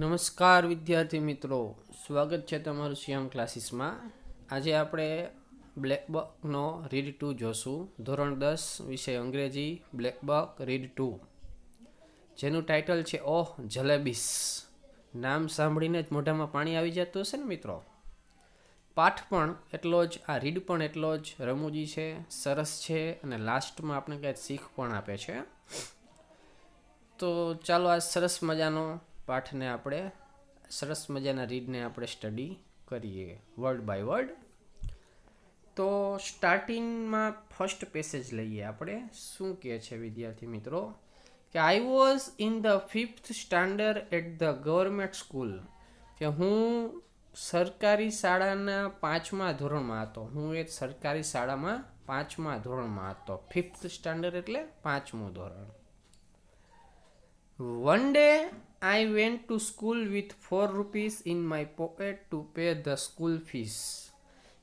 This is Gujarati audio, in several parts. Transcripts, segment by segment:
નમસ્કાર વિદ્યાર્થી મિત્રો સ્વાગત છે તમારું શ્યામ ક્લાસીસમાં આજે આપણે બ્લેકબકનો રીડ ટુ જોશું ધોરણ દસ વિષય અંગ્રેજી બ્લેકબક રીડ ટુ જેનું ટાઇટલ છે ઓહ જલેબીસ નામ સાંભળીને જ મોઢામાં પાણી આવી જતું હશે ને મિત્રો પાઠ પણ એટલો જ આ રીડ પણ એટલો જ રમૂજી છે સરસ છે અને લાસ્ટમાં આપણે કંઈક શીખ પણ આપે છે તો ચાલો આ સરસ મજાનો પાઠને આપણે સરસ મજાના રીડને આપણે સ્ટડી કરીએ વર્ડ બાય વર્ડ તો સ્ટાર્ટિંગમાં ફર્સ્ટ પેસેજ લઈએ આપણે શું કહે છે વિદ્યાર્થી મિત્રો કે I was in the fifth standard at the government school કે હું સરકારી શાળાના પાંચમા ધોરણમાં હતો હું એ સરકારી શાળામાં પાંચમા ધોરણમાં હતો ફિફ્થ સ્ટાન્ડર્ડ એટલે પાંચમું ધોરણ one day I went to school with 4 rupees in my pocket to pay the school fees.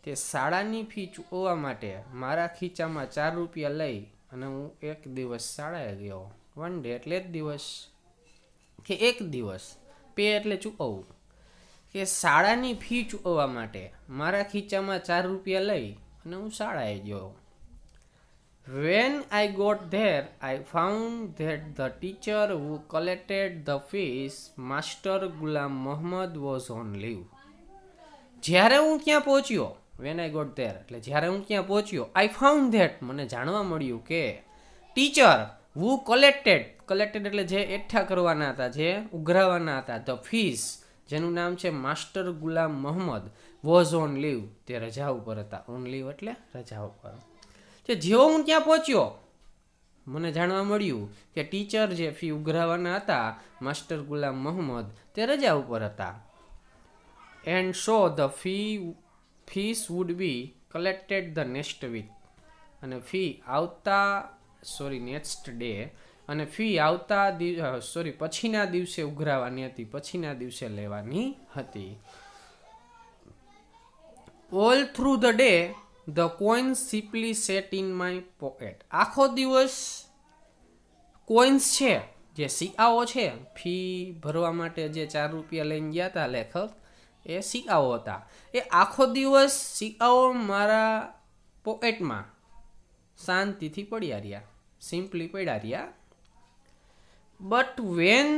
તે શાળાની ફી ચૂકવવા માટે મારા ખીચામાં ચાર રૂપિયા લઈ અને હું એક દિવસ શાળાએ ગયો વન ડે એટલે જ દિવસ કે એક દિવસ પે એટલે ચૂકવવું કે શાળાની ફી ચૂકવવા માટે મારા ખીચામાં ચાર રૂપિયા લઈ અને હું શાળાએ ગયો when I got there I found that the teacher who collected the fees, master Ghulam Mohammad was on leave જ્યારે હું ક્યાં પહોંચ્યો વેન આઈ ગોટ ધેર એટલે જ્યારે હું ક્યાં પહોંચ્યો આઈ ફાઉન્ડ ધેટ મને જાણવા મળ્યું કે ટીચર વુ કલેક્ટેડ કલેક્ટેડ એટલે જે એકઠા કરવાના હતા જે ઉઘરાવાના હતા ધ ફીસ જેનું નામ છે master Ghulam Mohammad was on leave તે રજા ઉપર હતા ઓન લીવ એટલે રજા ઉપર કે જેવો હું ત્યાં પહોંચ્યો મને જાણવા મળ્યું કે ટીચર જે ફી ઉઘરાવાના હતા માસ્ટર ગુલામ મોહમ્મદ તે રજા ઉપર હતા and so the fee fees would be collected the next week અને ફી આવતા સોરી નેક્સ્ટ ડે અને ફી આવતા સોરી પછીના દિવસે ઉઘરાવાની હતી પછીના દિવસે લેવાની હતી all through the day the coin simply sat in my pocket આખો દિવસ કોઇન્સ છે જે સિક્કાઓ છે ફી ભરવા માટે જે ચાર રૂપિયા લઈને ગયા હતા લેખક એ સિક્કાઓ હતા એ આખો દિવસ સિક્કાઓ મારા પોકેટમાં શાંતિથી પડ્યા રહ્યા સિમ્પલી પડ્યા રહ્યા but when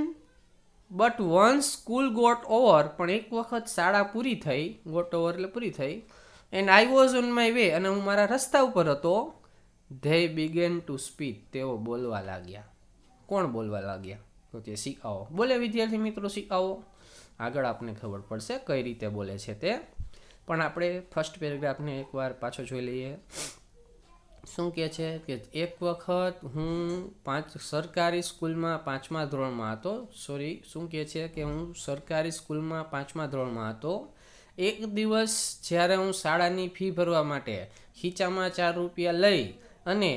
but one school got over પણ એક વખત શાળા પૂરી થઈ ગોટ ઓવર એટલે પૂરી થઈ and I was on my way અને હું મારા રસ્તા ઉપર હતો ધે બિગેન ટુ સ્પીક તેઓ બોલવા લાગ્યા કોણ બોલવા લાગ્યા તો તે શીખાવો બોલે વિદ્યાર્થી મિત્રો શીખાવો આગળ આપને ખબર પડશે કઈ રીતે બોલે છે તે પણ આપણે ફર્સ્ટ પેરેગ્રાફને એકવાર પાછો જોઈ લઈએ શું કહે છે કે એક વખત હું પાંચ સરકારી સ્કૂલમાં પાંચમા ધોરણમાં હતો સોરી શું કહે છે કે હું સરકારી સ્કૂલમાં પાંચમા ધોરણમાં હતો એક દિવસ જ્યારે હું શાળાની ફી ભરવા માટે ખીચામાં ચાર રૂપિયા લઈ અને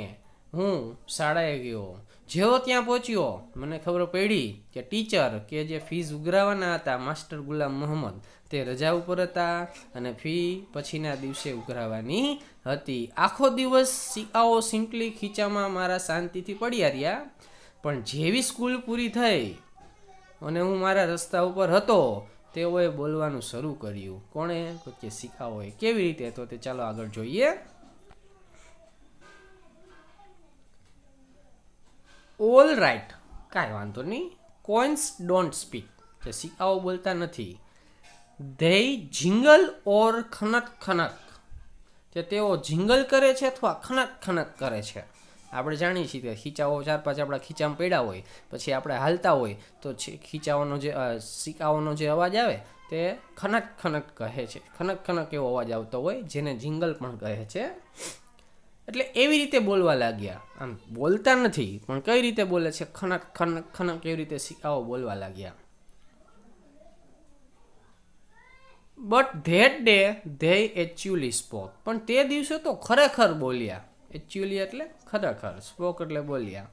હું શાળાએ ગયો જેવો ત્યાં પહોંચ્યો મને ખબર પડી કે ટીચર કે જે ફીઝ ઉઘરાવવાના હતા માસ્ટર ગુલામ મોહમ્મદ તે રજા ઉપર હતા અને ફી પછીના દિવસે ઉઘરાવાની હતી આખો દિવસ સિક્કાઓ સિમ્પલી ખીચામાં મારા શાંતિથી પડ્યા રહ્યા પણ જેવી સ્કૂલ પૂરી થઈ અને હું મારા રસ્તા ઉપર હતો તેઓએ બોલવાનું શરૂ કર્યું કોણે કે શિખાઓએ કેવી રીતે તો તે ચાલો આગળ જોઈએ ઓલ રાઇટ કાંઈ વાંધો નહીં કોઇન્સ ડોન્ટ સ્પીક કે શિખાઓ બોલતા નથી ધેય જિંગલ ઓર ખનક ખનક કે તેઓ જિંગલ કરે છે અથવા ખનક ખનક કરે છે આપણે જાણીએ છીએ કે ખીચાઓ ચાર પાંચ આપણા ખીચામાં પડ્યા હોય પછી આપણે હાલતા હોય તો ખીચાઓનો જે સિક્કાઓનો જે અવાજ આવે તે ખનક ખનક કહે છે ખનક ખનક એવો અવાજ આવતો હોય જેને જિંગલ પણ કહે છે એટલે એવી રીતે બોલવા લાગ્યા આમ બોલતા નથી પણ કઈ રીતે બોલે છે ખનક ખનક ખનક એવી રીતે સિક્કાઓ બોલવા લાગ્યા બટ ધેટ ડે ધે એચ્યુલી સ્પોક પણ તે દિવસે તો ખરેખર બોલ્યા એકચ્યુઅલી એટલે ખરેખર સ્પોક એટલે બોલ્યા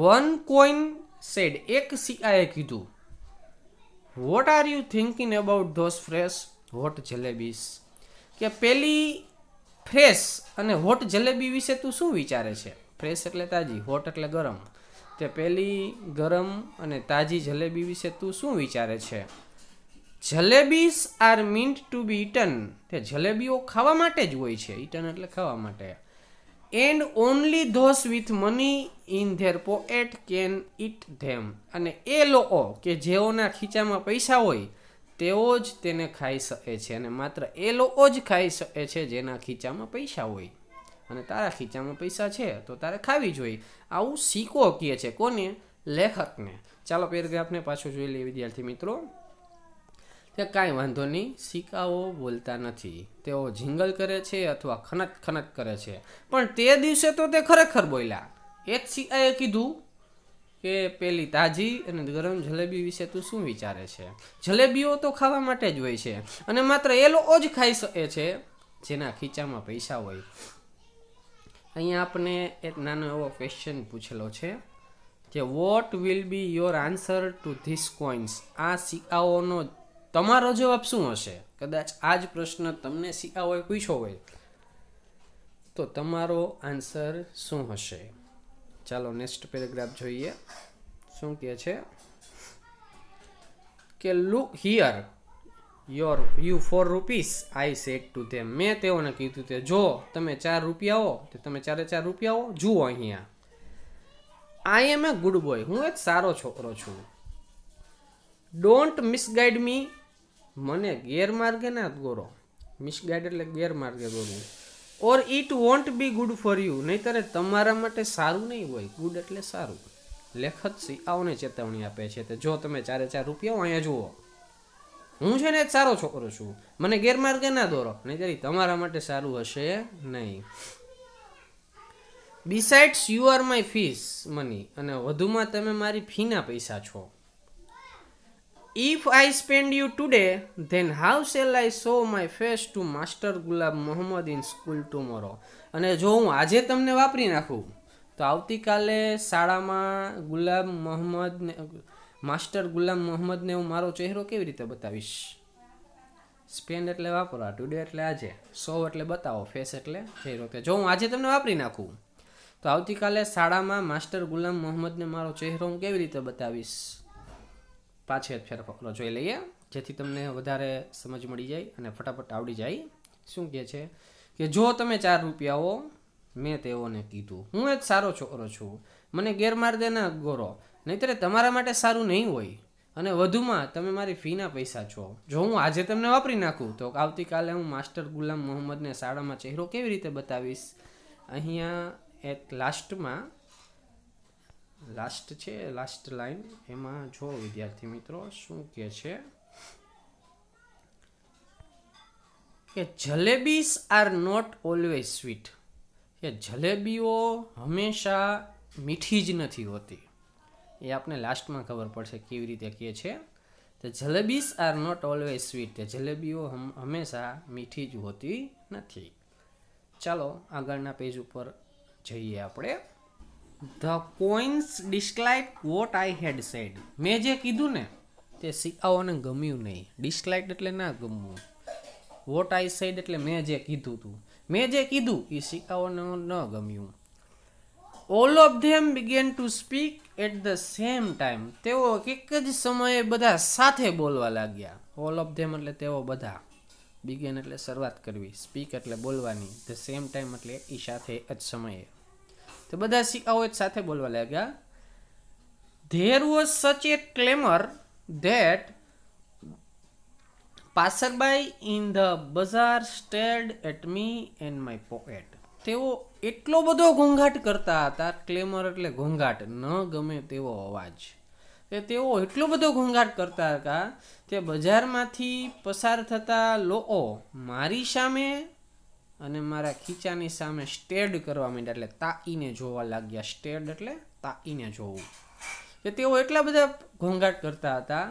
વન કોઈન સેડ એક સિકાએ કીધું what are you thinking about those fresh hot jalebis કે પેલી ફ્રેશ અને હોટ જલેબી વિશે તું શું વિચારે છે ફ્રેશ એટલે તાજી હોટ એટલે ગરમ તે પેલી ગરમ અને તાજી જલેબી વિશે તું શું વિચારે છે jalebis are meant to be eaten તે જલેબીઓ ખાવા માટે જ હોય છે ઇટન એટલે ખાવા માટે and only those with money in their pocket can eat them અને એ લોકો કે જેઓના ખીચામાં પૈસા હોય તેઓ જ તેને ખાઈ શકે છે અને માત્ર એ લોકો જ ખાઈ શકે છે જેના ખીચામાં પૈસા હોય અને તારા ખીચામાં પૈસા છે તો તારે ખાવી જોઈએ આવું સિક્કો કહે છે કોને લેખકને ચાલો પેરેગ્રાફને પાછો જોઈ લઈએ વિદ્યાર્થી મિત્રો તે કાંઈ વાંધો નહીં સિક્કાઓ બોલતા નથી તેઓ જિંગલ કરે છે અથવા ખનક ખનત કરે છે પણ તે દિવસે તો તે ખરેખર બોલ્યા એક સિક્કાએ કીધું કે પેલી તાજી અને ગરમ જલેબી વિશે તું શું વિચારે છે જલેબીઓ તો ખાવા માટે જ હોય છે અને માત્ર એ લોકો જ ખાઈ શકે છે જેના ખીચામાં પૈસા હોય અહીંયા આપણે એક નાનો એવો ક્વેશ્ચન પૂછેલો છે કે what will be your answer to this coins આ સિક્કાઓનો તમારો જવાબ શું હશે કદાચ આ જ પ્રશ્ન તમને હોય પૂછ્યો હોય તો તમારો આન્સર શું હશે ચાલો નેક્સ્ટ પેરેગ્રાફ જોઈએ શું કહે છે કે look here your you four rupees I said to them મેં તેઓને કીધું તે જો તમે ચાર રૂપિયાઓ તો તમે ચારે ચાર રૂપિયાઓ જુઓ અહીંયા આઈ એમ એ ગુડ બોય હું એક સારો છોકરો છું ડોન્ટ મિસગાઈડ મી મને ગેરમાર્ગે ના દોરો મિસગાઈડ એટલે ગેરમાર્ગે દોરવું or it won't be good for you નહીં નહીતર તમારા માટે સારું નહીં હોય ગુડ એટલે સારું લેખત સીઆઓને ચેતવણી આપે છે તો જો તમે ચારે ચાર રૂપિયા અહીંયા જુઓ હું છે ને સારો છોકરો છું મને ગેરમાર્ગે ના દોરો નહીં નહીતર તમારા માટે સારું હશે નહીં besides you are my fees money અને વધુમાં તમે મારી ફીના પૈસા છો If I spend you today, then how shall I show my face to Master Gulab Muhammad in school tomorrow? અને જો હું આજે તમને વાપરી નાખું તો આવતીકાલે શાળામાં ગુલાબ મોહમ્મદને માસ્ટર ગુલામ મોહમ્મદને હું મારો ચહેરો કેવી રીતે બતાવીશ સ્પેન્ડ એટલે વાપરવા ટુડે એટલે આજે સો એટલે બતાવો ફેસ એટલે ચહેરો કે જો હું આજે તમને વાપરી નાખું તો આવતીકાલે શાળામાં માસ્ટર ગુલામ મોહમ્મદને મારો ચહેરો હું કેવી રીતે બતાવીશ પાછી ફેરફારો જોઈ લઈએ જેથી તમને વધારે સમજ મળી જાય અને ફટાફટ આવડી જાય શું કહે છે કે જો તમે ચાર રૂપિયાઓ મેં તેઓને કીધું હું જ સારો છોકરો છું મને ગેરમાર દે ગોરો નહીંતર તમારા માટે સારું નહીં હોય અને વધુમાં તમે મારી ફીના પૈસા છો જો હું આજે તમને વાપરી નાખું તો આવતીકાલે હું માસ્ટર ગુલામ મોહમ્મદને શાળામાં ચહેરો કેવી રીતે બતાવીશ અહીંયા એક લાસ્ટમાં લાસ્ટ છે લાસ્ટ લાઈન એમાં જો વિદ્યાર્થી મિત્રો શું કહે છે કે jalebis are not always sweet કે જલેબીઓ હંમેશા મીઠી જ નથી હોતી એ આપણે લાસ્ટમાં ખબર પડશે કેવી રીતે કહે છે તો jalebis are not always sweet જલેબીઓ હંમેશા મીઠી જ હોતી નથી ચાલો આગળના પેજ ઉપર જઈએ આપણે the coins dislike what I had said મેં જે કીધું ને તે સિક્કાઓને ગમ્યું નહીં ડિસ્લાઇક એટલે ના ગમવું વોટ આઈ સેડ એટલે મેં જે કીધું હતું મેં જે કીધું એ સિક્કાઓને ન ગમ્યું all of them began to speak at the same time તેઓ એક જ સમયે બધા સાથે બોલવા લાગ્યા ઓલ ઓફ ધેમ એટલે તેઓ બધા બિગેન એટલે શરૂઆત કરવી સ્પીક એટલે બોલવાની ધ સેમ ટાઈમ એટલે એ સાથે જ સમયે તો બધા સિક્કાઓ જ સાથે બોલવા લાગ્યા there was such a clamour that by in the bazaar stared at me and my pocket તેઓ એટલો બધો ઘોંઘાટ કરતા હતા ક્લેમર એટલે ઘોંઘાટ ન ગમે તેવો અવાજ તે તેઓ એટલો બધો ઘોંઘાટ કરતા હતા કે બજારમાંથી પસાર થતા લોકો મારી સામે અને મારા ખીચાની સામે સ્ટેડ કરવા માંડ્યા એટલે તાકીને જોવા લાગ્યા સ્ટેડ એટલે તાકીને જોવું કે તેઓ એટલા બધા ઘોંઘાટ કરતા હતા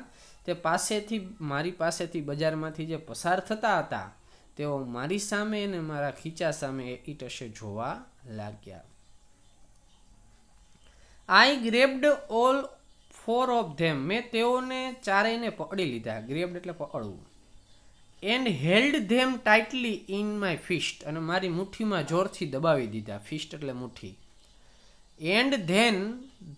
તે પાસેથી મારી પાસેથી બજારમાંથી જે પસાર થતા હતા તેઓ મારી સામે અને મારા ખીચા સામે ઈટશે જોવા લાગ્યા I grabbed all four of them મેં તેઓને ચારેયને પકડી લીધા ગ્રેબ્ડ એટલે પકડવું and held them tightly in my fist અને મારી મુઠ્ઠીમાં જોરથી દબાવી દીધા ફિસ્ટ એટલે મુઠ્ઠી and then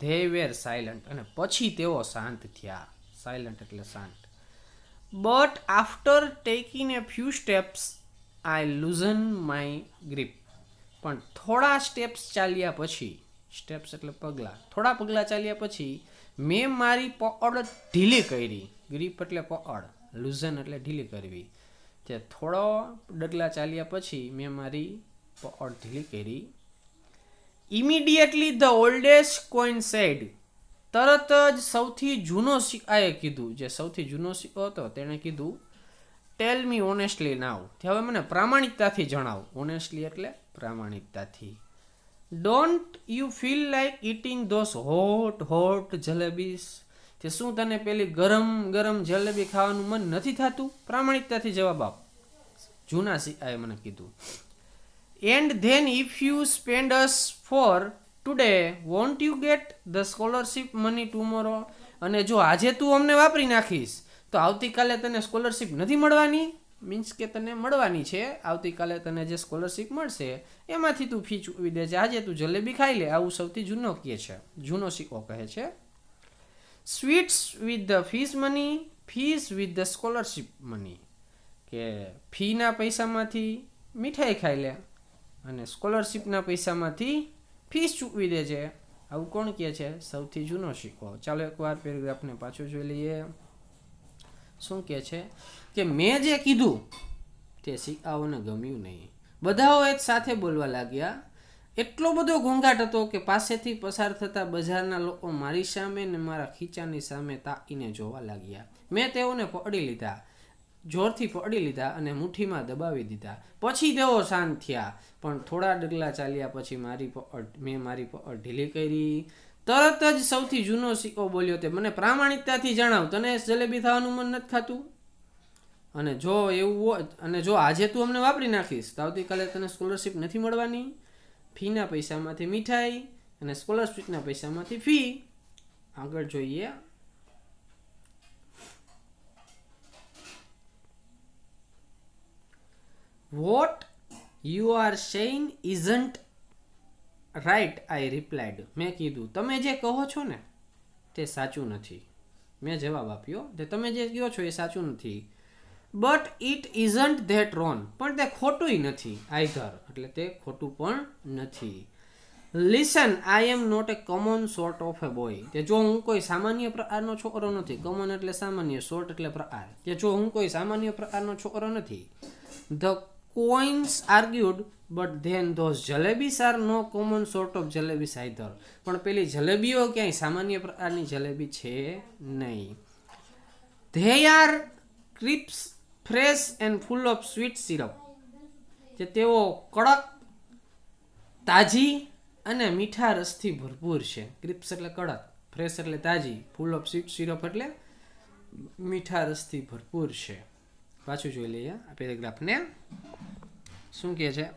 they were silent અને પછી તેઓ શાંત થયા સાયલન્ટ એટલે શાંત but after taking a few steps I loosen my grip પણ થોડા સ્ટેપ્સ ચાલ્યા પછી સ્ટેપ્સ એટલે પગલાં થોડા પગલાં ચાલ્યા પછી મેં મારી પકડ ઢીલી કરી ગ્રીપ એટલે પકડ લૂઝન એટલે ઢીલી કરવી જે થોડો ડગલા ચાલ્યા પછી મે મારી અડધીલી કરી immediately the oldest coin said તરત જ સૌથી જૂનો સિક્કો કહીધું જે સૌથી જૂનો સિક્કો હતો તેના કીધું ટેલ મી ઓનેસ્ટલી નાઉ થા હવે મને પ્રામાણિકતાથી જણાવ ઓનેસ્ટલી એટલે પ્રામાણિકતાથી don't you feel like eating those hot hot jalebis તે શું તને પેલી ગરમ ગરમ જલેબી ખાવાનું મન નથી થતું પ્રામાણિકતાથી જવાબ આપ જૂના સીઆએ મને કીધું and then if you spend us for today won't you get the scholarship money tomorrow અને જો આજે તું અમને વાપરી નાખીશ તો આવતીકાલે તને સ્કોલરશીપ નથી મળવાની મીન્સ કે તને મળવાની છે આવતીકાલે તને જે સ્કોલરશીપ મળશે એમાંથી તું ફી ચૂકવી દેજે આજે તું જલેબી ખાઈ લે આવું સૌથી જૂનો કહે છે જૂનો સિક્કો કહે છે sweets with the fees money fees with the scholarship money કે ફીના પૈસામાંથી મીઠાઈ ખાઈ લે અને સ્કોલરશીપના પૈસામાંથી ફીસ ચૂકવી દે છે આવું કોણ કહે છે સૌથી જૂનો સિક્કો ચાલો એકવાર પેરેગ્રાફને પાછું જોઈ લઈએ શું કહે છે કે મેં જે કીધું તે સિક્કાઓને ગમ્યું નહીં બધાઓ એક સાથે બોલવા લાગ્યા એટલો બધો ઘોંઘાટ હતો કે પાસેથી પસાર થતા બજારના લોકો મારી સામે ને મારા ખીચાની સામે તાકીને જોવા લાગ્યા મેં તેઓને પકડી લીધા જોરથી પકડી લીધા અને મુઠ્ઠીમાં દબાવી દીધા પછી તેઓ શાંત થયા પણ થોડા ડગલા ચાલ્યા પછી મારી પકડ મેં મારી પકડ ઢીલી કરી તરત જ સૌથી જૂનો સિક્કો બોલ્યો તે મને પ્રામાણિકતાથી જણાવ તને જલેબી થવાનું મન નથી ખાતું અને જો એવું હોય અને જો આજે તું અમને વાપરી નાખીશ તો આવતીકાલે તને સ્કોલરશિપ નથી મળવાની ફીના પૈસામાંથી મીઠાઈ અને સ્કોલરશીપના પૈસામાંથી ફી આગળ જોઈએ what you are saying isn't right I replied મેં કીધું તમે જે કહો છો ને તે સાચું નથી મેં જવાબ આપ્યો તે તમે જે કહો છો એ સાચું નથી but it isn't that wrong પણ તે ખોટું નથી આઈધર એટલે તે ખોટું પણ નથી listen I am not a common sort of a boy કે જો હું કોઈ સામાન્ય પ્રકારનો છોકરો નથી કોમન એટલે સામાન્ય સોર્ટ એટલે પ્રકાર કે જો હું કોઈ સામાન્ય પ્રકારનો છોકરો નથી the coins argued but then those jalebis are no common sort of jalebis either પણ પેલી જલેબીઓ ક્યાંય સામાન્ય પ્રકારની જલેબી છે નહીં they are crisp fresh and full of sweet syrup જે તેઓ કડક તાજી અને મીઠા રસથી ભરપૂર છે ગ્રીપ્સ એટલે કડક ફ્રેશ એટલે તાજી ફૂલ ઓફ સ્વીટ સિરપ એટલે મીઠા રસથી ભરપૂર છે પાછું જોઈ લઈએ આ પેરેગ્રાફને શું કહે છે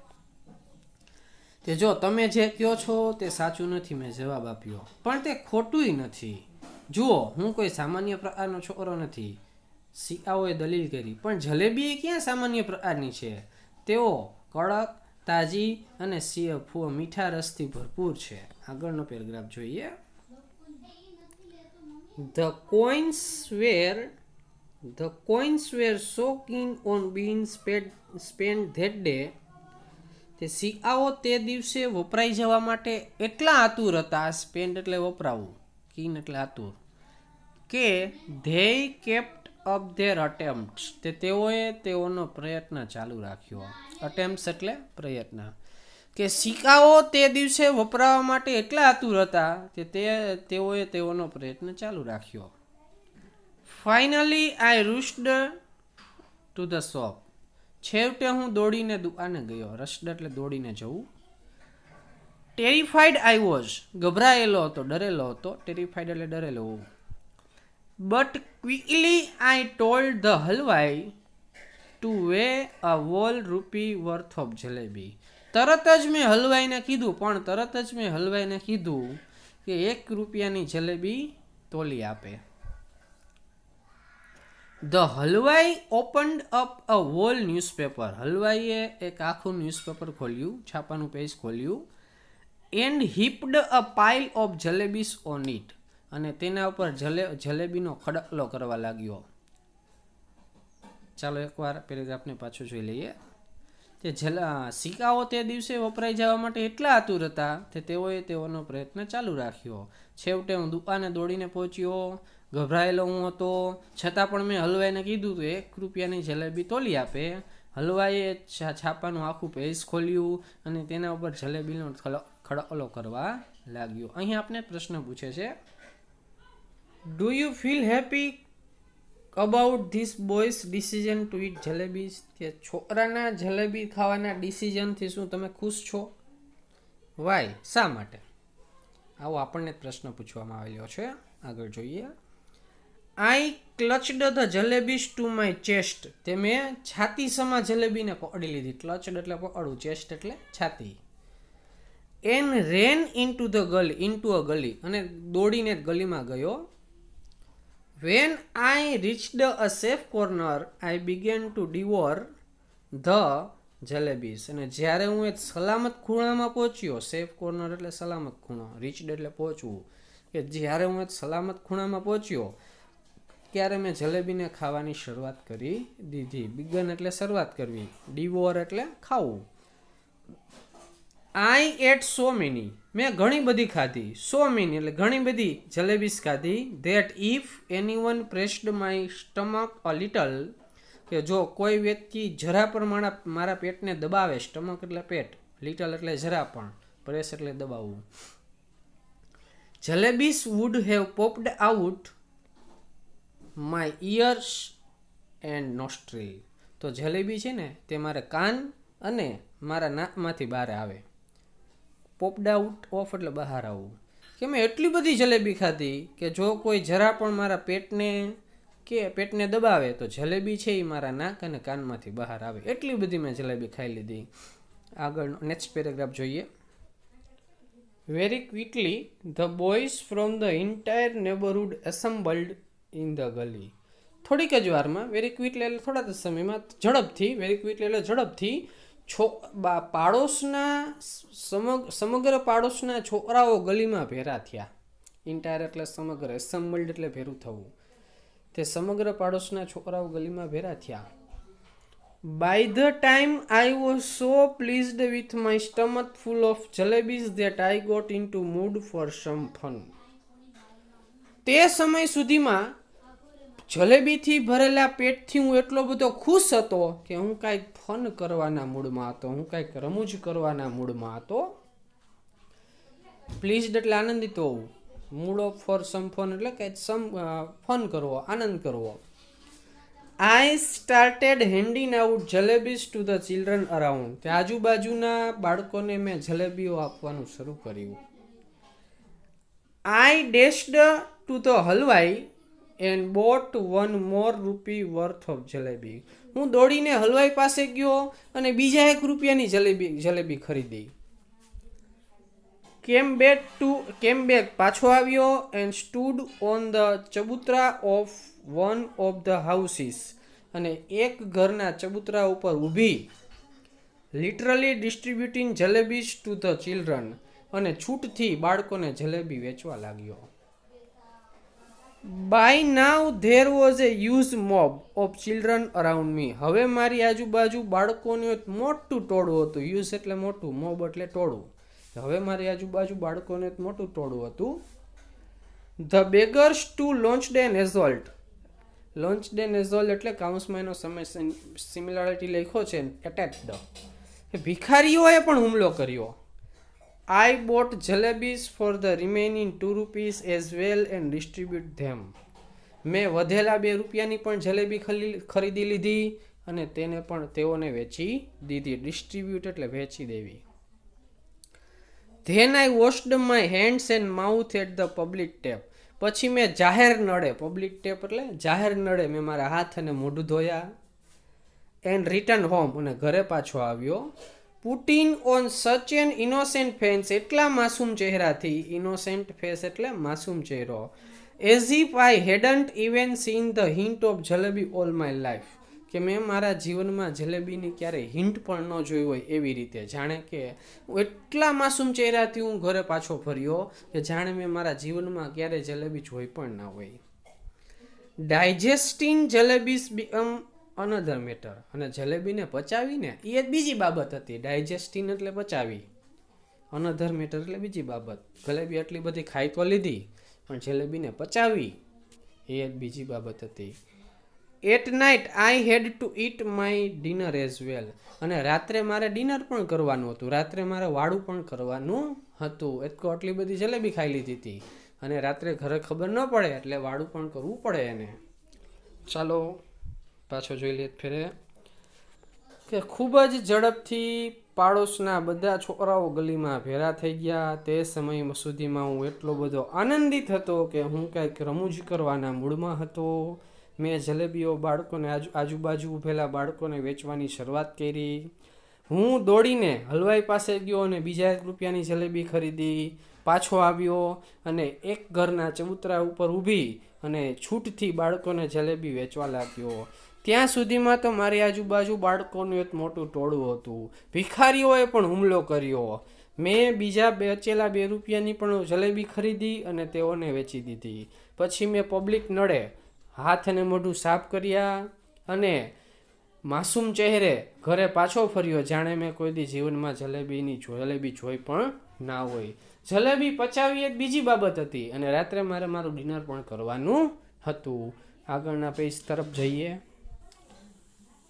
તે જો તમે જે કહો છો તે સાચું નથી મેં જવાબ આપ્યો પણ તે ખોટુંય નથી જુઓ હું કોઈ સામાન્ય પ્રકારનો છોકરો નથી શિયાઓએ દલીલ કરી પણ જલેબી એ ક્યાં સામાન્ય પ્રકારની છે તેઓ કડક તાજી અને મીઠા રસથી ભરપૂર છે આગળનો પેરેગ્રાફ જોઈએ the coins were the coins were so keen on being sped spend that day તે સિક્કાઓ તે દિવસે વપરાઈ જવા માટે એટલા આતુર હતા સ્પેન્ડ એટલે વપરાવું કિન એટલે આતુર કે they kept up their attempt તે તેઓએ તેઓનો પ્રયત્ન ચાલુ રાખ્યો અટેમ્પ્ટ એટલે પ્રયત્ન કે સિક્કાઓ તે દિવસે વપરાવા માટે એટલા આતુર હતા કે તે તેઓએ તેઓનો પ્રયત્ન ચાલુ રાખ્યો finally I rushed to the shop છેવટે હું દોડીને દુકાને ગયો રસ્ડ એટલે દોડીને જવું ટેરિફાઈડ આઈ વોઝ ગભરાયેલો હતો ડરેલો હતો ટેરિફાઈડ એટલે ડરેલો હોવું but quickly I told the halwai to weigh a whole rupee worth of jalebi તરત જ મેં હલવાઈને કીધું પણ તરત જ મેં હલવાઈને કીધું કે એક રૂપિયાની જલેબી તોલી આપે the halwai opened up a whole newspaper હલવાઈએ એક આખું ન્યૂઝપેપર ખોલ્યું છાપાનું પેજ ખોલ્યું and heaped a pile of jalebis on it અને તેના ઉપર જલે જલેબીનો ખડકલો કરવા લાગ્યો ચાલો એકવાર પેરેગ્રાફને પાછું જોઈ લઈએ તે જલ સિક્કાઓ તે દિવસે વપરાઈ જવા માટે એટલા આતુર હતા કે તેઓએ તેઓનો પ્રયત્ન ચાલુ રાખ્યો છેવટે હું દુકાને દોડીને પહોંચ્યો ગભરાયેલો હું હતો છતાં પણ મેં હલવાઈને કીધું કે એક રૂપિયાની જલેબી તોલી આપે હલવાઈએ છાપાનું આખું પેજ ખોલ્યું અને તેના ઉપર જલેબીનો ખડકલો કરવા લાગ્યો અહીં આપને પ્રશ્ન પૂછે છે do you feel happy about this boy's decision to eat jalebis કે છોકરાના જલેબી ખાવાના ડિસિઝનથી શું તમે ખુશ છો વાય શા માટે આવો આપણને પ્રશ્ન પૂછવામાં આવેલો છે આગળ જોઈએ I clutched the jalebis to my chest તે મેં છાતીસમાં જલેબીને પકડી લીધી ક્લચડ એટલે પકડવું ચેસ્ટ એટલે છાતી and ran into the gali into a gali અને દોડીને ગલીમાં ગયો When I reached a safe corner I began to devour the jalebis અને જ્યારે હું એક સલામત ખૂણામાં પહોંચ્યો સેફ કોર્નર એટલે સલામત ખૂણો રીચડ એટલે પહોંચવું કે જ્યારે હું એ સલામત ખૂણામાં પહોંચ્યો ત્યારે મેં જલેબીને ખાવાની શરૂઆત કરી દીધી બિગન એટલે શરૂઆત કરવી ડિવોર એટલે ખાવું આઈ એટ સો મિની મેં ઘણી બધી ખાધી સો મિની એટલે ઘણી બધી જલેબીસ ખાધી that if anyone pressed my stomach a little કે જો કોઈ વ્યક્તિ જરા પણ મારા મારા પેટને દબાવે સ્ટમક એટલે પેટ લિટલ એટલે જરા પણ પ્રેસ એટલે દબાવવું jalebis would have popped out my ears and nostril તો જલેબી છે ને તે મારા કાન અને મારા નાકમાંથી બહાર આવે પોપડ આઉટ ઓફ એટલે બહાર આવવું કે મેં એટલી બધી જલેબી ખાધી કે જો કોઈ જરા પણ મારા પેટને કે પેટને દબાવે તો જલેબી છે એ મારા નાક અને કાનમાંથી બહાર આવે એટલી બધી મેં જલેબી ખાઈ લીધી આગળનો નેક્સ્ટ પેરેગ્રાફ જોઈએ very quickly the boys from the entire neighbourhood assembled in the gali થોડીક જ વારમાં વેરી ક્વિકલી એટલે થોડા જ સમયમાં ઝડપથી વેરી ક્વિકલી એટલે ઝડપથી છો પાડોશના સમગ્ર પાડોશના છોકરાઓ ગલીમાં ભેરા થયા ઇન્ટાયર એટલે સમગ્ર એસેમ્બલ્ડ એટલે ભેરું થવું તે સમગ્ર પાડોશના છોકરાઓ ગલીમાં ભેરા થયા by the time I was so pleased with my stomach full of jalebis that I got into mood for some fun તે સમય સુધીમાં જલેબીથી ભરેલા પેટથી હું એટલો બધો ખુશ હતો કે હું કાંઈક ફન કરવાના મૂડમાં હતો હું કાંઈક રમૂજ કરવાના મૂડમાં હતો પ્લીઝડ એટલે આનંદિત હોવું mood of for some fun એટલે કંઈક સમ ફન કરવો આનંદ કરવો I started handing out jalebis to the children around તે આજુબાજુના બાળકોને મેં જલેબીઓ આપવાનું શરૂ કર્યું I dashed to the halwai and bought one more rupee worth of jalebi હું દોડીને હલવાઈ પાસે ગયો અને બીજા એક રૂપિયાની જલેબી જલેબી ખરીદી કેમ બેક ટુ કેમ બેક પાછો આવ્યો and stood on the chabutra of one of the houses અને એક ઘરના ચબુતરા ઉપર ઊભી literally distributing jalebis to the children અને છૂટથી બાળકોને જલેબી વેચવા લાગ્યો by now there was a huge mob of children around me હવે મારી આજુબાજુ બાળકોનું એક મોટું ટોળું હતું યુઝ એટલે મોટું મોબ એટલે ટોળું હવે મારી આજુબાજુ બાળકોનું એક મોટું ટોળું હતું the beggars too launch the an assault launch the an assault એટલે કાઉન્સમાં એનો સમય સિમિલારિટી લખ્યો છે એટેચ ધ ભિખારીઓએ પણ હુમલો કર્યો I bought jalebis for the remaining 2 rupees as well and distribute them. મેં વધેલા બે રૂપિયાની પણ જલેબી ખરીદી લીધી અને તેને પણ તેઓને વેચી દીધી ડિસ્ટ્રીબ્યુટ એટલે વેચી દેવી then I washed my hands and mouth at the public tap પછી મેં જાહેર નળે પબ્લિક ટેપ એટલે જાહેર નળે મેં મારા હાથ અને મોઢું ધોયા એન્ડ રિટર્ન હોમ અને ઘરે પાછો આવ્યો putting on such an innocent face એટલા માસૂમ ચહેરાથી ઇનોસેન્ટ ફેસ એટલે માસૂમ ચહેરો as if I hadn't even seen the hint of jalebi all my life કે મેં મારા જીવનમાં જલેબીની ક્યારેય હિન્ટ પણ ન જોઈ હોય એવી રીતે જાણે કે હું એટલા માસૂમ ચહેરાથી હું ઘરે પાછો ફર્યો કે જાણે મેં મારા જીવનમાં ક્યારેય જલેબી જોઈ પણ ના હોય digesting jalebis become another matter અને જલેબીને પચાવીને એ જ બીજી બાબત હતી ડાયજેસ્ટિન એટલે પચાવી અનધર મેટર એટલે બીજી બાબત જલેબી આટલી બધી ખાઈ તો લીધી પણ જલેબીને પચાવી એ જ બીજી બાબત હતી at night I had to eat my dinner as well અને રાત્રે મારે ડિનર પણ કરવાનું હતું રાત્રે મારે વાળું પણ કરવાનું હતું એટલું આટલી બધી જલેબી ખાઈ લીધી હતી અને રાત્રે ઘરે ખબર ન પડે એટલે વાળું પણ કરવું પડે એને ચાલો પાછો જોઈ લઈએ ફેરે કે ખૂબ જ ઝડપથી પાડોશના બધા છોકરાઓ ગલીમાં ભેરા થઈ ગયા તે સમયે મસૂદીમાં હું એટલો બધો આનંદિત હતો કે હું કંઈક રમૂજ કરવાના મૂડમાં હતો મેં જલેબીઓ બાળકોને આજુબાજુ ઊભેલા બાળકોને વેચવાની શરૂઆત કરી હું દોડીને હલવાઈ પાસે ગયો અને બીજા એક રૂપિયાની જલેબી ખરીદી પાછો આવ્યો અને એક ઘરના ચબૂતરા ઉપર ઊભી અને છૂટથી બાળકોને જલેબી વેચવા લાગ્યો ત્યાં સુધીમાં તો મારી આજુબાજુ બાળકોનું એક મોટું ટોળું હતું ભિખારીઓએ પણ હુમલો કર્યો મેં બીજા બેચેલા બે રૂપિયાની પણ જલેબી ખરીદી અને તેઓને વેચી દીધી પછી મેં પબ્લિક નડે હાથ અને મોઢું સાફ કર્યા અને માસૂમ ચહેરે ઘરે પાછો ફર્યો જાણે મેં કોઈ દી જીવનમાં જલેબીની જલેબી જોઈ પણ ના હોય જલેબી પચાવી એક બીજી બાબત હતી અને રાત્રે મારે મારું ડિનર પણ કરવાનું હતું આગળના પેજ તરફ જઈએ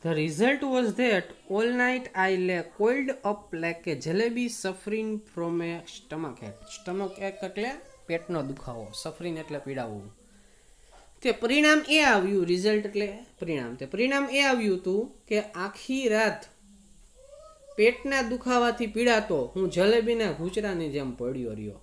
the result was that all night I lay coiled up like a jalebi suffering from a stomach ache. Stomach ache એટલે પેટનો દુખાવો સફરિંગ એટલે પીડાવવું તે પરિણામ એ આવ્યું રિઝલ્ટ એટલે પરિણામ તે પરિણામ એ આવ્યું હતું કે આખી રાત પેટના દુખાવાથી પીડાતો હું જલેબીના ઘૂંચરાની જેમ પડ્યો રહ્યો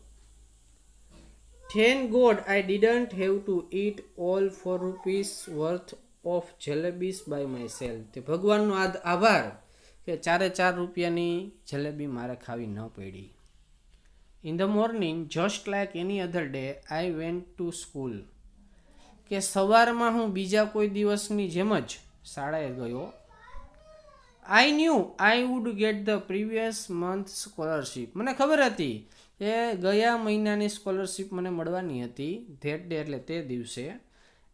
thank god I didn't have to eat all four rupees worth of jalebis by myself તે ભગવાનનો આભાર કે ચારે ચાર રૂપિયાની જલેબી મારે ખાવી ન પડી in the morning just like any other day I went to school કે સવારમાં હું બીજા કોઈ દિવસની જેમ જ શાળાએ ગયો I knew I would get the previous month scholarship મને ખબર હતી કે ગયા મહિનાની સ્કોલરશીપ મને મળવાની હતી ધેટ ડે એટલે તે દિવસે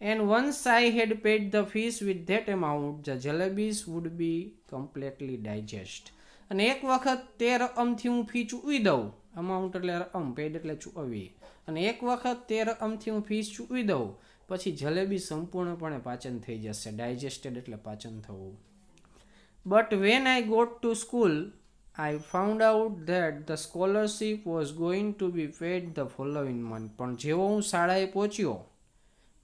and once I had paid the fees with that amount, the jalebis would be completely digest. અને એક વખત તે રકમથી હું ફી ચૂકવી દઉં અમાઉન્ટ એટલે રકમ પેડ એટલે ચૂકવવી અને એક વખત તે રકમથી હું ફીસ ચૂકવી દઉં પછી જલેબી સંપૂર્ણપણે પાચન થઈ જશે ડાયજેસ્ટેડ એટલે પાચન થવું but when I got to school I found out that the scholarship was going to be paid the following month પણ જેવો હું શાળાએ પહોંચ્યો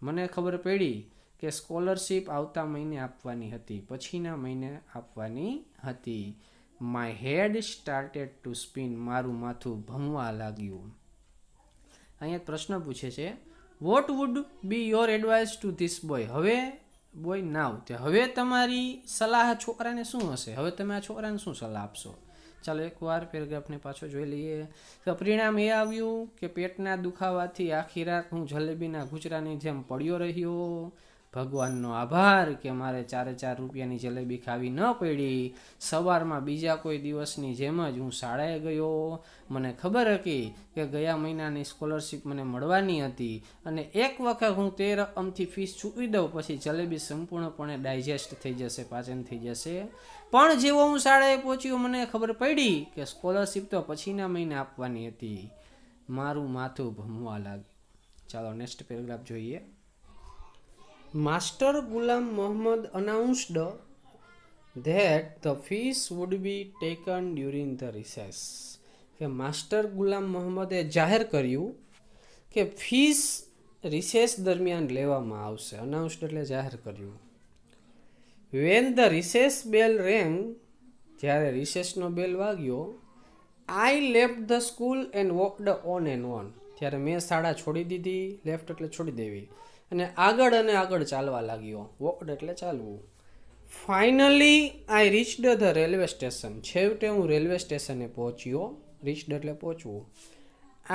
મને ખબર પડી કે સ્કોલરશીપ આવતા મહિને આપવાની હતી પછીના મહિને આપવાની હતી my head started to spin મારું માથું ભમવા લાગ્યું અહીંયા પ્રશ્ન પૂછે છે what would be your advice to this boy હવે બોય નાવ તે હવે તમારી સલાહ છોકરાને શું હશે હવે તમે આ છોકરાને શું સલાહ આપશો ચાલો એકવાર પેરેગ્રાફને પાછો જોઈ લઈએ તો પરિણામ એ આવ્યું કે પેટના દુખાવાથી આખી રાત હું જલેબીના ગુજરાની જેમ પડ્યો રહ્યો ભગવાનનો આભાર કે મારે ચારે ચાર રૂપિયાની જલેબી ખાવી ન પડી સવારમાં બીજા કોઈ દિવસની જેમ જ હું શાળાએ ગયો મને ખબર હતી કે ગયા મહિનાની સ્કોલરશીપ મને મળવાની હતી અને એક વખત હું તે રકમથી ફીસ ચૂકવી દઉં પછી જલેબી સંપૂર્ણપણે ડાયજેસ્ટ થઈ જશે પાચન થઈ જશે પણ જેવો હું શાળાએ પહોંચ્યો મને ખબર પડી કે સ્કોલરશિપ તો પછીના મહિને આપવાની હતી મારું માથું ભમવા લાગ્યું ચાલો નેક્સ્ટ પેરેગ્રાફ જોઈએ master Ghulam Mohammad announced that the fees would be taken during the recess કે માસ્ટર ગુલામ મોહમ્મદે જાહેર કર્યું કે ફીસ રિસેસ દરમિયાન લેવામાં આવશે અનાઉન્સ્ડ એટલે જાહેર કર્યું when the recess bell rang જ્યારે રિસેસનો બેલ વાગ્યો I left the school and walked on and on ત્યારે મેં શાળા છોડી દીધી લેફ્ટ એટલે છોડી દેવી અને આગળ અને આગળ ચાલવા લાગ્યો વોકડ એટલે ચાલવું finally I reached the railway station છેવટે હું રેલવે સ્ટેશને પહોંચ્યો રીચડ એટલે પહોંચવું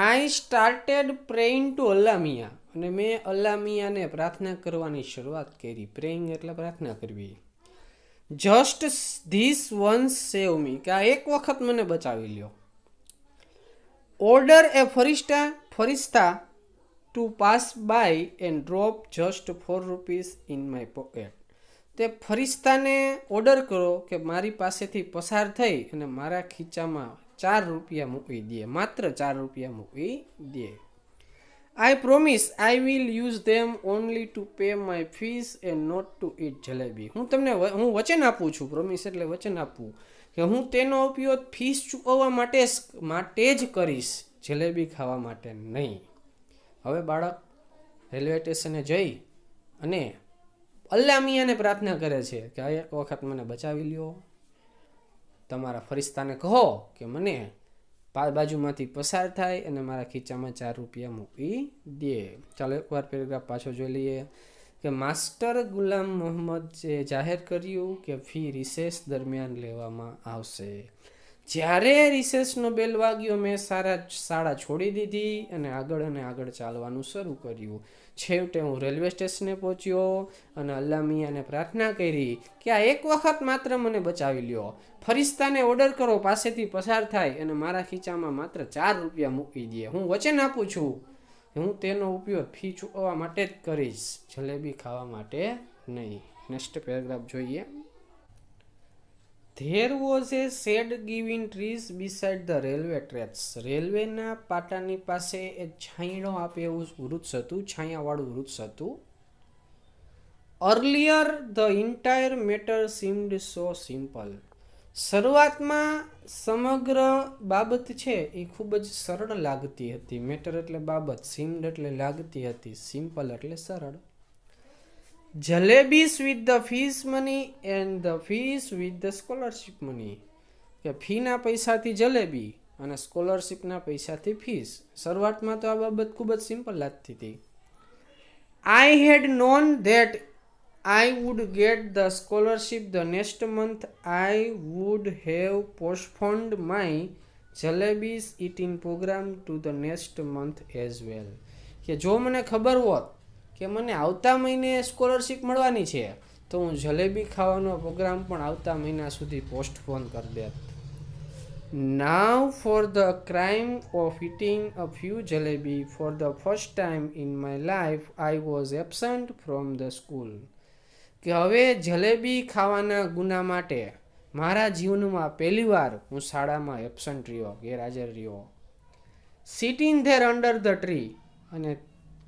I started praying to Allamiya અને મેં અલ્લામિયાને પ્રાર્થના કરવાની શરૂઆત કરી પ્રેઇંગ એટલે પ્રાર્થના કરવી just this one save me કે આ એક વખત મને બચાવી લ્યો ઓર્ડર એ ફરિસ્ટા ફરિસ્તા to pass by and drop just four rupees in my pocket તે ફરિસ્તાને ઓર્ડર કરો કે મારી પાસેથી પસાર થઈ અને મારા ખીચામાં ચાર રૂપિયા મૂકી દે માત્ર ચાર રૂપિયા મૂકી દે I promise I will use them only to pay my fees and not to eat jalebi હું તમને હું વચન આપું છું પ્રોમિસ એટલે વચન આપવું કે હું તેનો ઉપયોગ ફીસ ચૂકવવા માટે માટે જ કરીશ જલેબી ખાવા માટે નહીં હવે બાળક રેલવે સ્ટેશને જઈ અને અલ્લા પ્રાર્થના કરે છે કે આ એક વખત મને બચાવી લ્યો તમારા ફરિસ્તાને કહો કે મને બાજુમાંથી પસાર થાય અને મારા ખીચામાં ચાર રૂપિયા મૂકી દે ચાલો એકવાર પેરેગ્રાફ પાછો જોઈ લઈએ કે માસ્ટર ગુલામ મોહમ્મદ જે જાહેર કર્યું કે ફી રિસેસ દરમિયાન લેવામાં આવશે જ્યારે રિસેસનો બેલ વાગ્યો મેં સારા શાળા છોડી દીધી અને આગળ અને આગળ ચાલવાનું શરૂ કર્યું છેવટે હું રેલવે સ્ટેશને પહોંચ્યો અને અલ્લા મિયાને પ્રાર્થના કરી કે આ એક વખત માત્ર મને બચાવી લ્યો ફરિસ્તાને ઓર્ડર કરો પાસેથી પસાર થાય અને મારા ખીચામાં માત્ર ચાર રૂપિયા મૂકી દે હું વચન આપું છું હું તેનો ઉપયોગ ફી ચૂકવવા માટે જ કરીશ જલેબી ખાવા માટે નહીં નેક્સ્ટ પેરેગ્રાફ જોઈએ there was a shade giving trees beside the railway tracks રેલવેના પાટાની પાસે એ છાંયડો આપે એવું વૃક્ષ હતું છાંયાવાળું વૃક્ષ હતું earlier the entire matter seemed so simple શરૂઆતમાં સમગ્ર બાબત છે એ ખૂબ જ સરળ લાગતી હતી મેટર એટલે બાબત સિમ્ડ એટલે લાગતી હતી સિમ્પલ એટલે સરળ jalebis with the fees money and the fees with the scholarship money કે ફીના પૈસાથી જલેબી અને સ્કોલરશીપના પૈસાથી ફીસ શરૂઆતમાં તો આ બાબત ખૂબ જ સિમ્પલ લાગતી હતી I had known that I would get the scholarship the next month I would have postponed my jalebis eating programme to the next month as well કે જો મને ખબર હોત કે મને આવતા મહિને સ્કોલરશીપ મળવાની છે તો હું જલેબી ખાવાનો પ્રોગ્રામ પણ આવતા મહિના સુધી પોસ્ટપોન કરી દેત now for the crime of eating a few jalebi for the first time in my life I was absent from the school કે હવે જલેબી ખાવાના ગુના માટે મારા જીવનમાં પહેલીવાર હું શાળામાં એબસન્ટ રહ્યો ગેરહાજર રહ્યો sitting there under the tree અને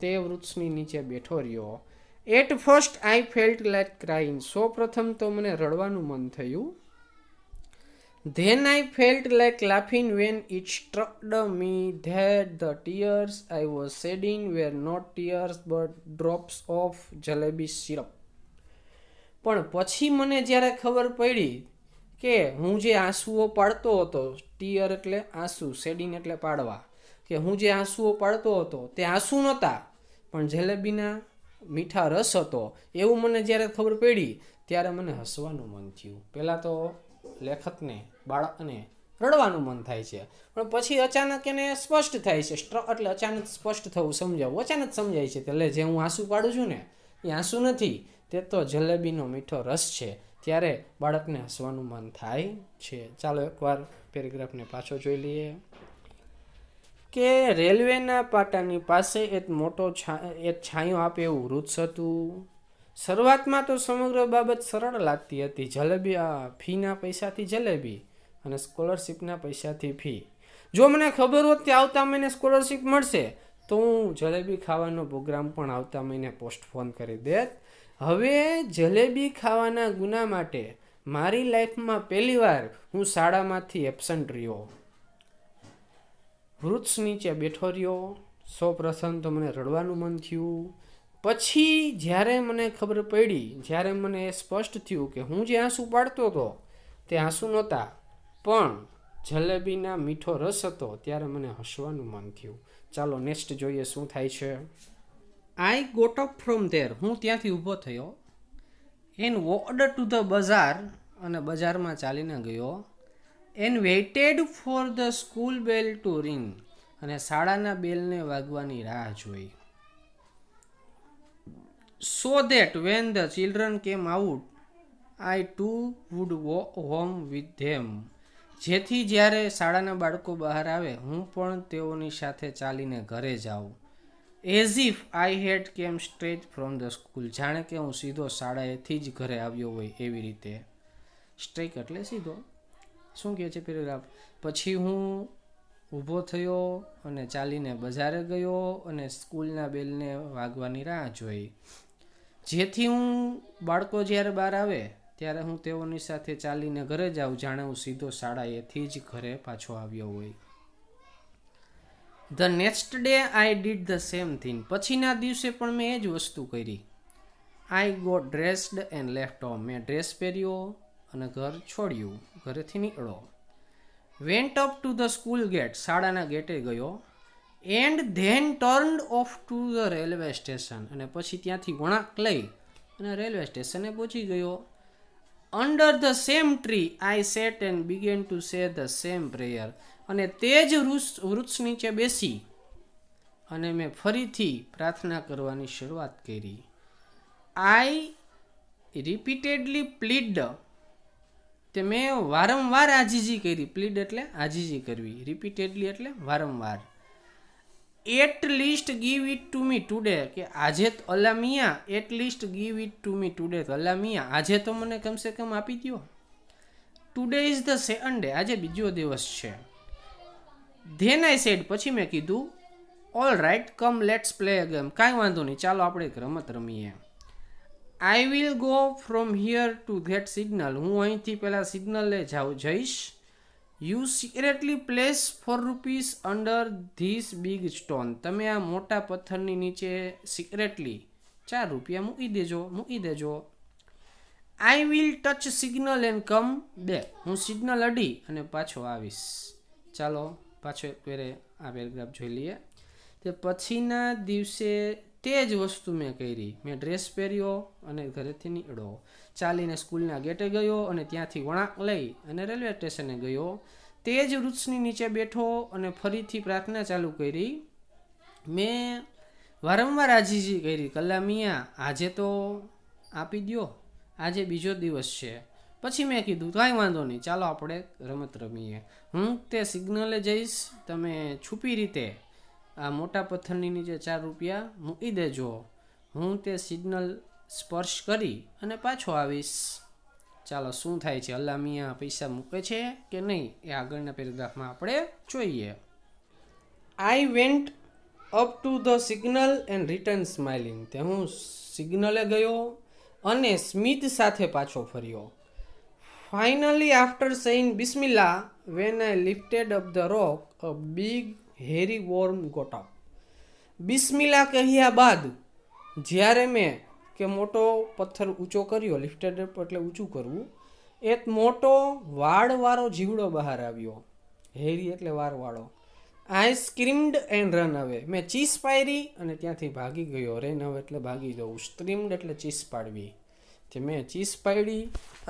તે વૃક્ષની નીચે બેઠો રહ્યો at first I felt like crying સૌ પ્રથમ તો મને રડવાનું મન થયું then I felt like laughing when it struck me that the tears I was shedding were not tears but drops of jalebi syrup પણ પછી મને જ્યારે ખબર પડી કે હું જે આંસુઓ પાડતો હતો ટીયર એટલે આંસુ શેડિંગ એટલે પાડવા કે હું જે આંસુઓ પાડતો હતો તે આંસુ નહોતા પણ જલેબીના મીઠા રસ હતો એવું મને જ્યારે ખબર પડી ત્યારે મને હસવાનું મન થયું પહેલાં તો લેખકને બાળકને રડવાનું મન થાય છે પણ પછી અચાનક એને સ્પષ્ટ થાય છે એટલે અચાનક સ્પષ્ટ થવું સમજાવું અચાનક સમજાય છે એટલે જે હું આંસુ પાડું છું ને એ આંસુ નથી તે તો જલેબીનો મીઠો રસ છે ત્યારે બાળકને હસવાનું મન થાય છે ચાલો એકવાર પેરેગ્રાફને પાછો જોઈ લઈએ કે રેલવેના પાટાની પાસે એક મોટો એક છાંયો આપે એવું વૃક્ષ હતું શરૂઆતમાં તો સમગ્ર બાબત સરળ લાગતી હતી જલેબી આ ફીના પૈસાથી જલેબી અને સ્કોલરશીપના પૈસાથી ફી જો મને ખબર હોત કે આવતા મહિને સ્કોલરશીપ મળશે તો હું જલેબી ખાવાનો પ્રોગ્રામ પણ આવતા મહિને પોસ્ટફોન કરી દેત હવે જલેબી ખાવાના ગુના માટે મારી લાઈફમાં પહેલીવાર હું શાળામાંથી એબસન્ટ રહ્યો વૃક્ષ નીચે બેઠો રહ્યો સૌ પ્રસંગ તો મને રડવાનું મન થયું પછી જ્યારે મને ખબર પડી જ્યારે મને એ સ્પષ્ટ થયું કે હું જે આંસુ પાડતો હતો તે આંસુ નહોતા પણ જલેબીના મીઠો રસ હતો ત્યારે મને હસવાનું મન થયું ચાલો નેક્સ્ટ જોઈએ શું થાય છે I got up from there હું ત્યાંથી ઊભો થયો એન ઓર્ડર ટુ ધ બજાર અને બજારમાં ચાલીને ગયો and waited for the school bell to ring અને શાળાના બેલને વાગવાની રાહ જોઈ so that when the children came out I too would home with them જેથી જ્યારે શાળાના બાળકો બહાર આવે હું પણ તેઓની સાથે ચાલીને ઘરે જાઉં એઝ ઇફ આઈ હેડ કેમ સ્ટ્રેટ ફ્રોમ ધ સ્કૂલ જાણે કે હું સીધો શાળાએથી જ ઘરે આવ્યો હોય એવી રીતે સ્ટ્રેક એટલે સીધો શું કહે છે પેરેગ્રાફ પછી હું ઊભો થયો અને ચાલીને બજારે ગયો અને સ્કૂલના બેલને વાગવાની રાહ જોઈ જેથી હું બાળકો જ્યારે બહાર આવે ત્યારે હું તેઓની સાથે ચાલીને ઘરે જાઉં જાણે હું સીધો શાળાએથી જ ઘરે પાછો આવ્યો હોય the next day I did the same thing પછીના દિવસે પણ મેં એ જ વસ્તુ કરી I got dressed and left home મેં ડ્રેસ પહેર્યો અને ઘર છોડ્યું ઘરેથી નીકળો went up to the school gate શાળાના ગેટે ગયો and then turn off to the railway station અને પછી ત્યાંથી વળાંક લઈ અને રેલવે સ્ટેશને પહોંચી ગયો under the same tree I sat and began to say the same prayer અને તે જ વૃક્ષ વૃક્ષ નીચે બેસી અને મેં ફરીથી પ્રાર્થના કરવાની શરૂઆત કરી આઈ રિપીટેડલી પ્લીડ તે મેં વારંવાર આજીજી કરી પ્લીડ એટલે આજીજી કરવી રિપીટેડલી એટલે વારંવાર at least give it to me today કે આજે Alamiya at least give it to me today તો અલામિયા આજે તો મને કમસે કમ આપી દો ટુડે ઇઝ ધ સેકન્ડ આજે બીજો દિવસ છે ધેન આઈ સેડ પછી મેં કીધું all right come let's play a game કાંઈ વાંધો નહીં ચાલો આપણે એક રમત રમીએ I will go from here to that signal હું અહીંથી પહેલાં સિગ્નલે જાઉં જઈશ you secretly place four rupees under this big stone તમે આ મોટા પથ્થરની નીચે સિક્રેટલી ચાર રૂપિયા મૂકી દેજો મૂકી દેજો I will touch signal and come back હું સિગ્નલ અડી અને પાછો આવીશ ચાલો પાછો એક વેરે આ પેરેગ્રાફ જોઈ લઈએ તે પછીના દિવસે તે જ વસ્તુ મેં કરી મેં ડ્રેસ પહેર્યો અને ઘરેથી નીકળ્યો ચાલીને સ્કૂલના ગેટે ગયો અને ત્યાંથી વળાંક લઈ અને રેલવે સ્ટેશને ગયો તે જ વૃક્ષની નીચે બેઠો અને ફરીથી પ્રાર્થના ચાલુ કરી મેં વારંવાર આજીજી કરી કલામિયા આજે તો આપી દો આજે બીજો દિવસ છે પછી મેં કીધું કાંઈ વાંધો નહીં ચાલો આપણે રમત રમીએ હું તે સિગ્નલે જઈશ તમે છુપી રીતે આ મોટા પથ્થરની નીચે ચાર રૂપિયા મૂકી દેજો હું તે સિગ્નલ સ્પર્શ કરી અને પાછો આવીશ ચાલો શું થાય છે અલ્લામિયા પૈસા મૂકે છે કે નહીં એ આગળના પેરેગ્રાફમાં આપણે જોઈએ I went up to the signal and return smiling તે હું સિગ્નલે ગયો અને સ્મિત સાથે પાછો ફર્યો ફાઇનલી આફ્ટર સેઇન બિસ્મિલ્લા when I lifted up the rock a big hairy worm got બિસ્મિલા કહ્યા બાદ જ્યારે મેં કે મોટો પથ્થર ઊંચો કર્યો લિફ્ટેડ એટલે ઊંચું કરવું એક મોટો વાળવાળો જીવડો બહાર આવ્યો હેરી એટલે વાળવાળો આઈ સ્ક્રીમ્ડ એન્ડ રન હવે મેં ચીસ પાડી અને ત્યાંથી ભાગી ગયો રેન હવે એટલે ભાગી જવું સ્ક્રીમ્ડ એટલે ચીસ પાડવી જે મેં ચીસ પાડી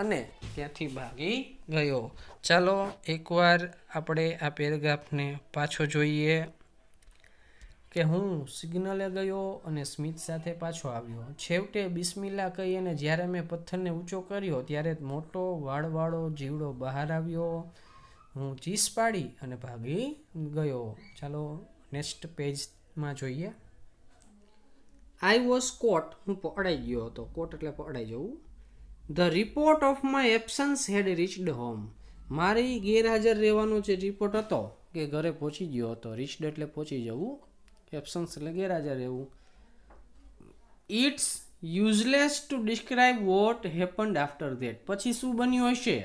અને ત્યાંથી ભાગી ગયો ચાલો એકવાર આપણે આ પેરેગ્રાફને પાછો જોઈએ કે હું સિગ્નલે ગયો અને સ્મિથ સાથે પાછો આવ્યો છેવટે બિસ્મિલા કહી અને જ્યારે મેં પથ્થરને ઊંચો કર્યો ત્યારે મોટો વાળવાળો જીવડો બહાર આવ્યો હું ચીસ પાડી અને ભાગી ગયો ચાલો નેક્સ્ટ પેજમાં જોઈએ આઈ વોઝ કોટ હું પકડાઈ ગયો હતો કોટ એટલે પડાઈ જવું the report of my absence had reached home મારી ગેરહાજર રહેવાનો જે રિપોર્ટ હતો કે ઘરે પહોંચી ગયો હતો રીચડ એટલે પહોંચી જવું એબસન્સ એટલે ગેરહાજર રહેવું it's useless to describe what happened after that પછી શું બન્યું હશે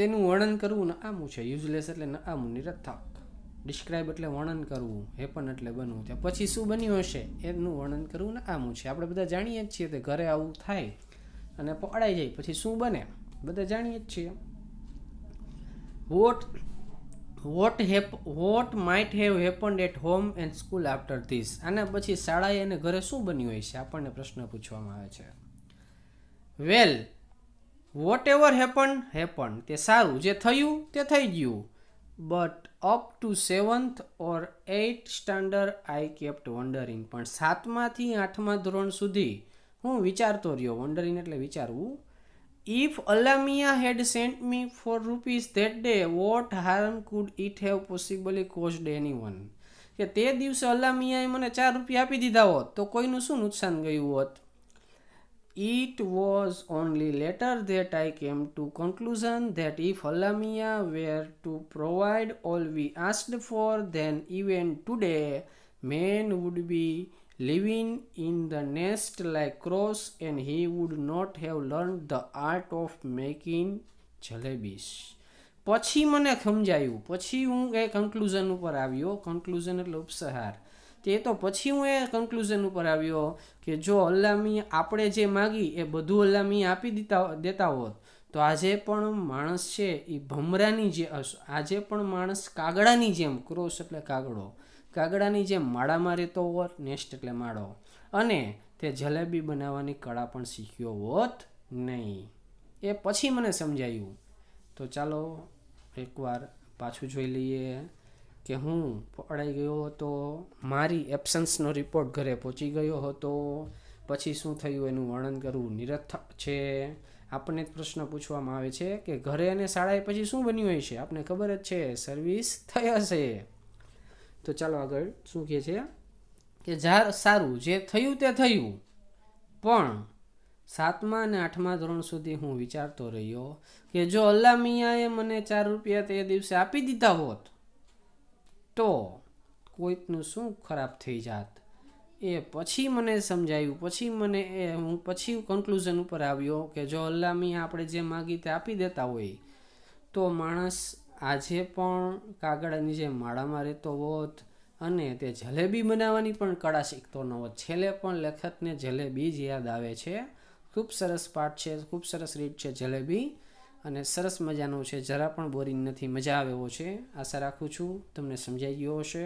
તેનું વર્ણન કરવું ને આમું છે યુઝલેસ એટલે ને આમું નિરર્થક ડિસ્ક્રાઇબ એટલે વર્ણન કરવું હેપન એટલે બનવું ત્યાં પછી શું બન્યું હશે એનું વર્ણન કરવું ને આમું છે આપણે બધા જાણીએ જ છીએ તે ઘરે આવું થાય અને પહોળાઈ જાય પછી શું બને બધા જાણીએ જ છીએ what what hap what might have happened at home and school after this અને પછી શાળાએ અને ઘરે શું બન્યું હોય છે આપણને પ્રશ્ન પૂછવામાં આવે છે well whatever happen happen તે સારું જે થયું તે થઈ ગયું but up to seventh or eight standard I kept wondering પણ સાતમાંથી આઠમા ધોરણ સુધી હું વિચારતો રહ્યો વન્ડરિંગ એટલે વિચારું if Alamiya had sent me four rupees that day what harm could it have possibly caused the anyone કે તે દિવસે અલામિયાએ મને 4 રૂપિયા આપી દીધા હો તો કોઈનું શું નુચ્છન ગયું હોત it was only later that I came to conclusion that if Alamiya were to provide all we asked for then even today man would be living in the nest like crows and he would not have learned the art of making jalebis પછી મને સમજાયું પછી હું એ કન્ક્લુઝન ઉપર આવ્યો કન્ક્લુઝન એટલે ઉપસહાર તે તો પછી હું એ કન્ક્લુઝન ઉપર આવ્યો કે જો અલ્લામી આપણે જે માગી એ બધું અલ્લામી આપી દીતા દેતા હોત તો આજે પણ માણસ છે એ ભમરાની જે આજે પણ માણસ કાગડાની જેમ ક્રોસ એટલે કાગડો કાગડાની જેમ માળામાં રહેતો હોત નેસ્ટ એટલે માળો અને તે જલેબી બનાવવાની કળા પણ શીખ્યો હોત નહીં એ પછી મને સમજાયું તો ચાલો એકવાર પાછું જોઈ લઈએ કે હું પડાઈ ગયો હતો મારી એબસન્સનો રિપોર્ટ ઘરે પહોંચી ગયો હતો પછી શું થયું એનું વર્ણન કરવું નિરર્થક છે આપણને પ્રશ્ન પૂછવામાં આવે છે કે ઘરે અને શાળાએ પછી શું બન્યું હોય છે આપને ખબર જ છે સર્વિસ થઈ હશે તો ચાલો આગળ શું કહે છે કે જાર સારું જે થયું તે થયું પણ સાતમા અને આઠમા ધોરણ સુધી હું વિચારતો રહ્યો કે જો અલ્લા મિયાએ મને ચાર રૂપિયા તે દિવસે આપી દીધા હોત તો કોઈકનું શું ખરાબ થઈ જાત એ પછી મને સમજાયું પછી મને એ હું પછી કન્ક્લુઝન ઉપર આવ્યો કે જો અલ્લામી આપણે જે માગી તે આપી દેતા હોય તો માણસ આજે પણ કાગડાની જે માળામાં રહેતો હોત અને તે જલેબી બનાવવાની પણ કળા શીખતો ન હોત છેલ્લે પણ લેખકને જલેબી જ યાદ આવે છે ખૂબ સરસ પાઠ છે ખૂબ સરસ રીત છે જલેબી અને સરસ મજાનો છે જરા પણ બોરિંગ નથી મજા આવે એવો છે આશા રાખું છું તમને સમજાઈ ગયો હશે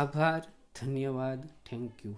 આભાર ધન્યવાદ થેન્ક યુ